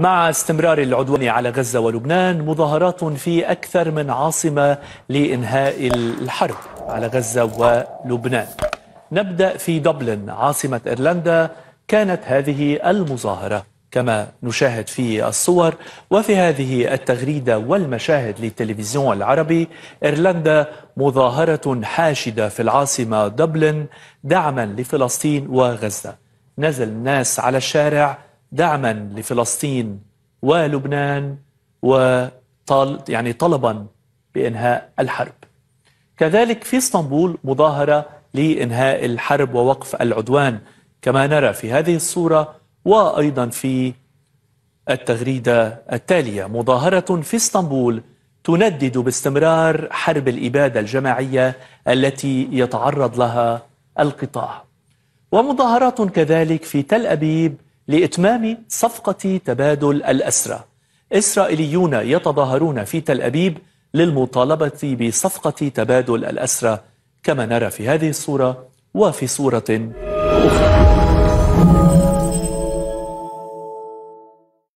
مع استمرار العدوان على غزة ولبنان مظاهرات في أكثر من عاصمة لإنهاء الحرب على غزة ولبنان نبدأ في دبلن عاصمة إيرلندا كانت هذه المظاهرة كما نشاهد في الصور وفي هذه التغريدة والمشاهد للتلفزيون العربي إيرلندا مظاهرة حاشدة في العاصمة دبلن دعما لفلسطين وغزة نزل الناس على الشارع دعما لفلسطين ولبنان وطال يعني طلبا بانهاء الحرب. كذلك في اسطنبول مظاهره لانهاء الحرب ووقف العدوان كما نرى في هذه الصوره وايضا في التغريده التاليه مظاهره في اسطنبول تندد باستمرار حرب الاباده الجماعيه التي يتعرض لها القطاع. ومظاهرات كذلك في تل ابيب لإتمام صفقة تبادل الأسرى إسرائيليون يتظاهرون في تل أبيب للمطالبة بصفقة تبادل الأسرى كما نرى في هذه الصورة وفي صورة